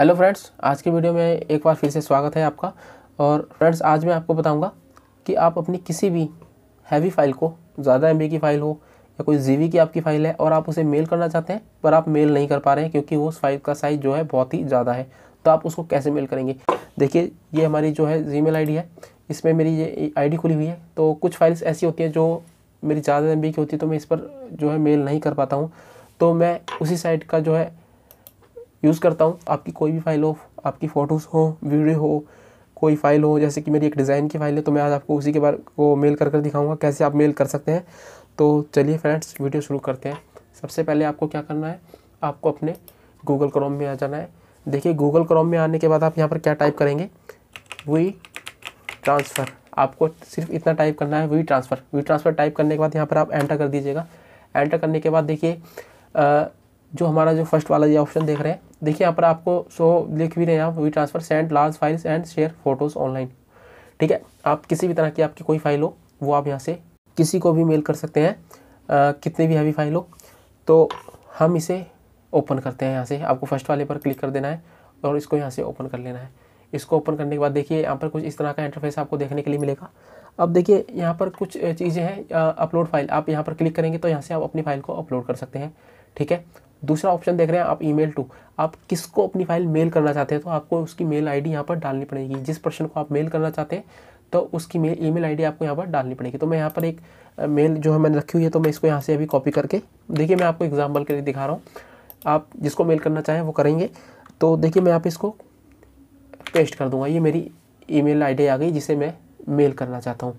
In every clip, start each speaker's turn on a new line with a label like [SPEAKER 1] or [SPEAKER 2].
[SPEAKER 1] hello friends आज की video में एक बार फिर से स्वागत है आपका और फ्रेंड्स आज मैं आपको बताऊंगा कि आप अपनी किसी भी हैवी फाइल को ज़्यादा एम की फ़ाइल हो या कोई जी की आपकी फ़ाइल है और आप उसे मेल करना चाहते हैं पर आप मेल नहीं कर पा रहे हैं क्योंकि उस फाइल का साइज़ जो है बहुत ही ज़्यादा है तो आप उसको कैसे मेल करेंगे देखिए ये हमारी जो है जी मेल है इसमें मेरी ये आई खुली हुई है तो कुछ फाइल्स ऐसी होती हैं जो मेरी ज़्यादा एम की होती है तो मैं इस पर जो है मेल नहीं कर पाता हूँ तो मैं उसी साइट का जो है यूज़ करता हूँ आपकी कोई भी फाइल हो आपकी फ़ोटोज़ हो वीडियो हो कोई फाइल हो जैसे कि मेरी एक डिज़ाइन की फाइल है तो मैं आज आपको उसी के बारे को मेल कर कर दिखाऊँगा कैसे आप मेल कर सकते हैं तो चलिए फ्रेंड्स वीडियो शुरू करते हैं सबसे पहले आपको क्या करना है आपको अपने गूगल क्रोम में आ जाना है देखिए गूगल क्रोम में आने के बाद आप यहाँ पर क्या टाइप करेंगे वी ट्रांसफ़र आपको सिर्फ इतना टाइप करना है WeTransfer WeTransfer type करने के बाद यहाँ पर आप एंटर कर दीजिएगा एंटर करने के बाद देखिए जो हमारा जो फर्स्ट वाला ये ऑप्शन देख रहे हैं देखिए यहाँ पर आपको शो लिख भी रहे हैं आप WeTransfer send large files and share photos online ठीक है आप किसी भी तरह की आपकी कोई फाइल हो वो आप यहाँ से किसी को भी मेल कर सकते हैं आ, कितने भी हैवी फाइल हो तो हम इसे ओपन करते हैं यहाँ से आपको फर्स्ट वाले पर क्लिक कर देना है और इसको यहाँ से ओपन कर लेना है इसको ओपन करने के बाद देखिए यहाँ पर कुछ इस तरह का इंटरफेस आपको देखने के लिए मिलेगा अब देखिए यहाँ पर कुछ चीज़ें हैं अपलोड फाइल आप यहाँ पर क्लिक करेंगे तो यहाँ से आप अपनी फाइल को अपलोड कर सकते हैं ठीक है दूसरा ऑप्शन देख रहे हैं आप ईमेल टू आप किसको अपनी फाइल मेल करना चाहते हैं तो आपको उसकी मेल आईडी यहाँ पर डालनी पड़ेगी जिस पर्सन को आप मेल करना चाहते हैं तो उसकी मेल ईमेल आईडी आपको यहाँ पर डालनी पड़ेगी तो मैं यहाँ पर एक मेल जो है मैंने रखी हुई है तो मैं इसको यहाँ से अभी कॉपी करके देखिए मैं आपको एग्जाम्पल के लिए दिखा रहा हूँ आप जिसको मेल करना चाहें वो करेंगे तो देखिए मैं आप इसको पेस्ट कर दूँगा ये मेरी ई मेल आ गई जिसे मैं मेल करना चाहता हूँ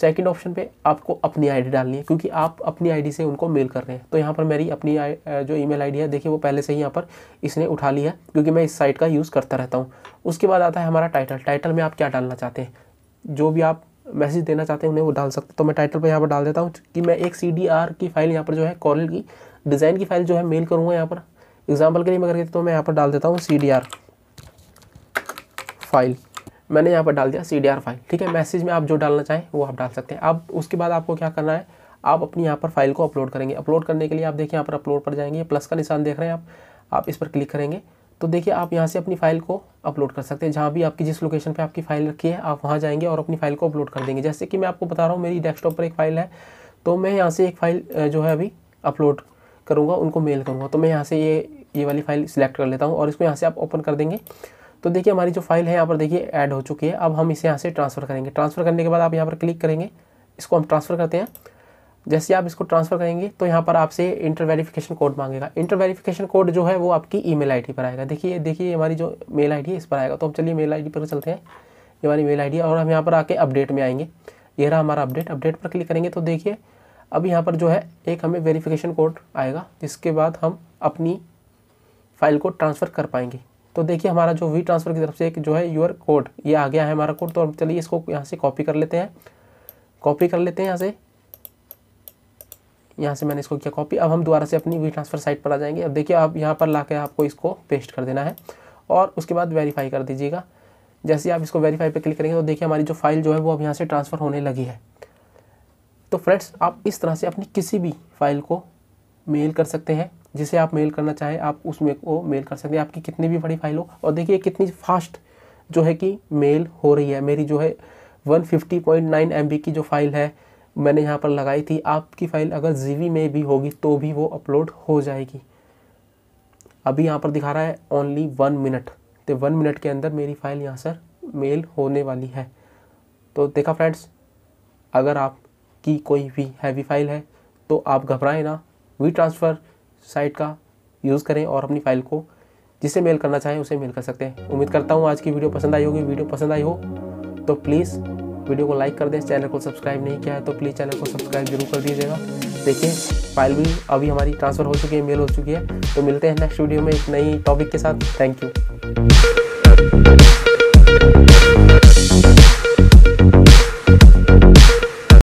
[SPEAKER 1] सेकंड ऑप्शन पे आपको अपनी आईडी डालनी है क्योंकि आप अपनी आईडी से उनको मेल कर रहे हैं तो यहाँ पर मेरी अपनी जो ईमेल आईडी है देखिए वो पहले से ही यहाँ पर इसने उठा लिया है क्योंकि मैं इस साइट का यूज़ करता रहता हूँ उसके बाद आता है हमारा टाइटल टाइटल में आप क्या डालना चाहते हैं जो भी आप मैसेज देना चाहते हैं उन्हें वो डाल सकते हैं तो मैं टाइटल पर यहाँ पर डाल देता हूँ कि मैं एक सी की फाइल यहाँ पर जो है कॉरल की डिज़ाइन की फाइल जो है मेल करूँगा यहाँ पर एग्जाम्पल के लिए मैं करके तो मैं यहाँ पर डाल देता हूँ सी फाइल मैंने यहाँ पर डाल दिया सी फाइल ठीक है मैसेज में आप जो डालना चाहें वो आप डाल सकते हैं अब उसके बाद आपको क्या करना है आप अपनी यहाँ पर फाइल को अपलोड करेंगे अपलोड करने के लिए आप देखिए यहाँ पर अपलोड पर जाएंगे प्लस का निशान देख रहे हैं आप आप इस पर क्लिक करेंगे तो देखिए आप यहाँ से अपनी फाइल को अपलोड कर सकते हैं जहाँ भी आपकी जिस लोकेशन पे आपकी फाइल रखी है आप वहाँ जाएंगे और अपनी फाइल को अपलोड कर देंगे जैसे कि मैं आपको बता रहा हूँ मेरी डेस्कटॉप पर एक फाइल है तो मैं यहाँ से एक फाइल जो है अभी अपलोड करूँगा उनको मेल करूँगा तो मैं यहाँ से ये ये वाली फाइल सिलेक्ट कर लेता हूँ और इसको यहाँ से आप ओपन कर देंगे तो देखिए हमारी जो फाइल है यहाँ पर देखिए ऐड हो चुकी है अब हम इसे यहाँ से ट्रांसफ़र करेंगे ट्रांसफ़र करने के बाद आप यहाँ पर क्लिक करेंगे इसको हम ट्रांसफ़र करते हैं जैसे आप इसको ट्रांसफ़र करेंगे तो यहाँ पर आपसे इंटर वेरिफिकेशन कोड मांगेगा इंटर वेरिफिकेशन कोड जो है वो आपकी ई मेल पर आएगा देखिए देखिए हमारी जो मेल आई है इस पर आएगा तो हम चलिए मेल आई पर चलते हैं ये हमारी मेल आई और हम यहाँ पर आके अपडेट में आएंगे ये रहा हमारा अपडेट अपडेट पर क्लिक करेंगे तो देखिए अब यहाँ पर जो है एक हमें वेरिफिकेशन कोड आएगा जिसके बाद हम अपनी फाइल को ट्रांसफ़र कर पाएंगे तो देखिए हमारा जो वी ट्रांसफर की तरफ से एक जो है यूर कोड ये आ गया है हमारा कोड तो हम चलिए इसको यहाँ से कॉपी कर लेते हैं कॉपी कर लेते हैं यहाँ से यहाँ से मैंने इसको किया कॉपी अब हम दोबारा से अपनी वी ट्रांसफर साइट पर आ जाएंगे अब देखिए आप यहाँ पर ला आपको इसको पेस्ट कर देना है और उसके बाद वेरीफाई कर दीजिएगा जैसे आप इसको वेरीफाई पर क्लिक करेंगे तो देखिए हमारी जो फाइल जो है वो अब यहाँ से ट्रांसफ़र होने लगी है तो फ्रेंड्स आप इस तरह से अपनी किसी भी फाइल को मेल कर सकते हैं जिसे आप मेल करना चाहें आप उस मेल को मेल कर सकते हैं आपकी कितनी भी बड़ी फाइल हो और देखिए कितनी फास्ट जो है कि मेल हो रही है मेरी जो है 150.9 एमबी की जो फाइल है मैंने यहाँ पर लगाई थी आपकी फ़ाइल अगर जी में भी होगी तो भी वो अपलोड हो जाएगी अभी यहाँ पर दिखा रहा है ओनली वन मिनट तो वन मिनट के अंदर मेरी फ़ाइल यहाँ सर मेल होने वाली है तो देखा फ्रेंड्स अगर आपकी कोई भी हैवी फाइल है तो आप घबराएं ना वी ट्रांसफ़र साइट का यूज़ करें और अपनी फाइल को जिसे मेल करना चाहें उसे मेल कर सकते हैं उम्मीद करता हूँ आज की वीडियो पसंद आई होगी वीडियो पसंद आई हो तो प्लीज़ वीडियो को लाइक कर दें चैनल को सब्सक्राइब नहीं किया है तो प्लीज़ चैनल को सब्सक्राइब जरूर कर दीजिएगा देखिए फाइल भी अभी हमारी ट्रांसफ़र हो चुकी है मेल हो चुकी है तो मिलते हैं नेक्स्ट वीडियो में एक नई टॉपिक के साथ थैंक यू